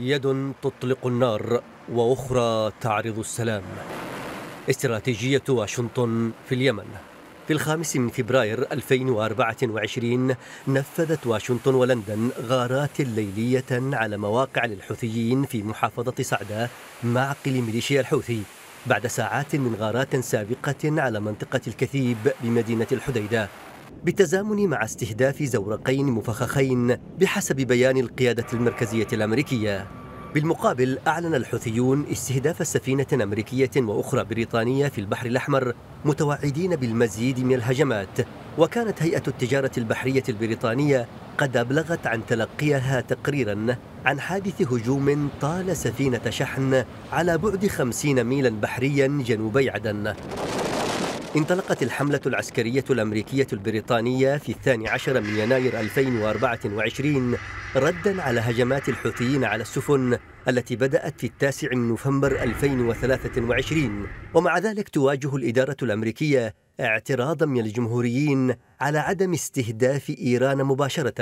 يد تطلق النار واخرى تعرض السلام استراتيجيه واشنطن في اليمن في الخامس من فبراير 2024 نفذت واشنطن ولندن غارات ليلية على مواقع للحوثيين في محافظة صعدة معقل ميليشيا الحوثي بعد ساعات من غارات سابقة على منطقة الكثيب بمدينة الحديدة بالتزامن مع استهداف زورقين مفخخين بحسب بيان القيادة المركزية الأمريكية بالمقابل أعلن الحوثيون استهداف سفينة أمريكية وأخرى بريطانية في البحر الأحمر متوعدين بالمزيد من الهجمات وكانت هيئة التجارة البحرية البريطانية قد أبلغت عن تلقيها تقريرا عن حادث هجوم طال سفينة شحن على بعد خمسين ميلا بحريا جنوبي عدن انطلقت الحملة العسكرية الأمريكية البريطانية في الثاني عشر من يناير 2024 ردا على هجمات الحوثيين على السفن التي بدأت في التاسع من نوفمبر 2023 ومع ذلك تواجه الإدارة الأمريكية اعتراضا من الجمهوريين على عدم استهداف إيران مباشرة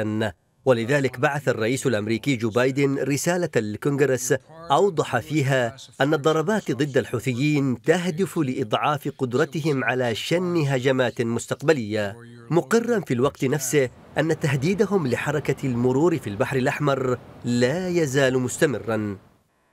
ولذلك بعث الرئيس الأمريكي جو بايدن رسالة للكونغرس أوضح فيها أن الضربات ضد الحوثيين تهدف لإضعاف قدرتهم على شن هجمات مستقبلية مقرا في الوقت نفسه أن تهديدهم لحركة المرور في البحر الأحمر لا يزال مستمرا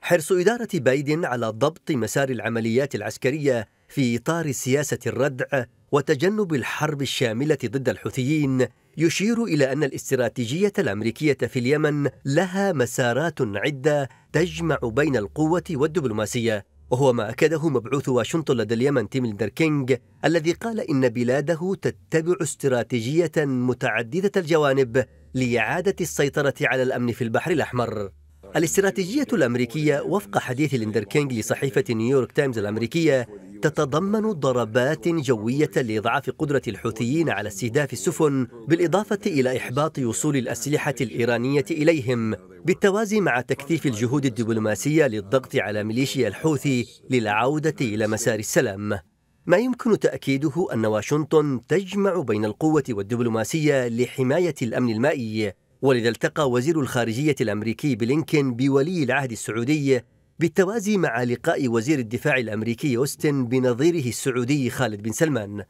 حرص إدارة بايدن على ضبط مسار العمليات العسكرية في إطار سياسة الردع وتجنب الحرب الشاملة ضد الحوثيين يشير إلى أن الاستراتيجية الأمريكية في اليمن لها مسارات عدة تجمع بين القوة والدبلوماسية وهو ما أكده مبعوث واشنطن لدى اليمن تيم كينج الذي قال إن بلاده تتبع استراتيجية متعددة الجوانب لإعادة السيطرة على الأمن في البحر الأحمر الاستراتيجية الأمريكية وفق حديث ليندر كينج لصحيفة نيويورك تايمز الأمريكية تتضمن ضربات جوية لإضعاف قدرة الحوثيين على استهداف السفن بالإضافة إلى إحباط وصول الأسلحة الإيرانية إليهم بالتوازي مع تكثيف الجهود الدبلوماسية للضغط على ميليشيا الحوثي للعودة إلى مسار السلام ما يمكن تأكيده أن واشنطن تجمع بين القوة والدبلوماسية لحماية الأمن المائي ولذا التقى وزير الخارجية الأمريكي بلينكن بولي العهد السعودي بالتوازي مع لقاء وزير الدفاع الامريكي اوستن بنظيره السعودي خالد بن سلمان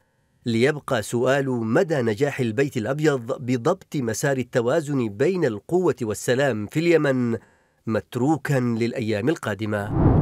ليبقى سؤال مدى نجاح البيت الابيض بضبط مسار التوازن بين القوه والسلام في اليمن متروكا للايام القادمه